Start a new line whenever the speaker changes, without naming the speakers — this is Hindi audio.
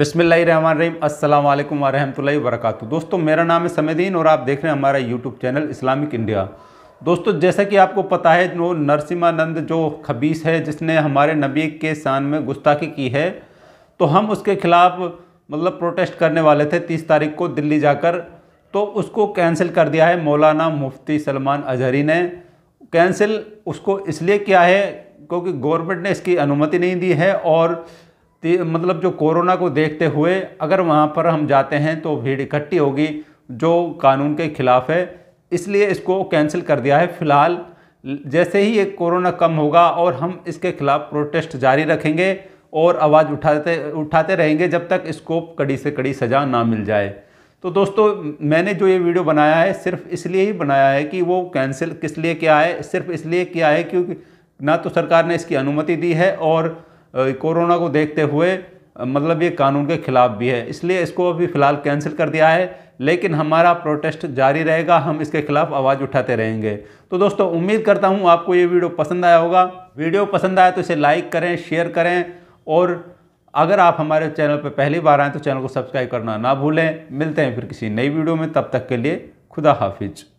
बिसमीम अल्लाम वरहमल वर्क दोस्तों मेरा नाम है समेदीन और आप देख रहे हैं हमारा यूट्यूब चैनल इस्लामिक इंडिया दोस्तों जैसा कि आपको पता है वो नरसिम्हानंद जो खबीस है जिसने हमारे नबी के शान में गुस्ताखी की है तो हम उसके खिलाफ मतलब प्रोटेस्ट करने वाले थे तीस तारीख को दिल्ली जाकर तो उसको कैंसिल कर दिया है मौलाना मुफ्ती सलमान अजहरी ने कैंसिल उसको इसलिए किया है क्योंकि गवर्नमेंट ने इसकी अनुमति नहीं दी है और मतलब जो कोरोना को देखते हुए अगर वहाँ पर हम जाते हैं तो भीड़ इकट्ठी होगी जो कानून के ख़िलाफ़ है इसलिए इसको कैंसिल कर दिया है फिलहाल जैसे ही ये कोरोना कम होगा और हम इसके ख़िलाफ़ प्रोटेस्ट जारी रखेंगे और आवाज़ उठाते उठाते रहेंगे जब तक इसको कड़ी से कड़ी सज़ा ना मिल जाए तो दोस्तों मैंने जो ये वीडियो बनाया है सिर्फ इसलिए ही बनाया है कि वो कैंसिल किस लिए किया है सिर्फ इसलिए किया है क्योंकि ना तो सरकार ने इसकी अनुमति दी है और कोरोना को देखते हुए मतलब ये कानून के ख़िलाफ़ भी है इसलिए इसको अभी फ़िलहाल कैंसिल कर दिया है लेकिन हमारा प्रोटेस्ट जारी रहेगा हम इसके ख़िलाफ़ आवाज़ उठाते रहेंगे तो दोस्तों उम्मीद करता हूँ आपको ये वीडियो पसंद आया होगा वीडियो पसंद आया तो इसे लाइक करें शेयर करें और अगर आप हमारे चैनल पर पहली बार आएँ तो चैनल को सब्सक्राइब करना ना भूलें मिलते हैं फिर किसी नई वीडियो में तब तक के लिए खुदा हाफिज़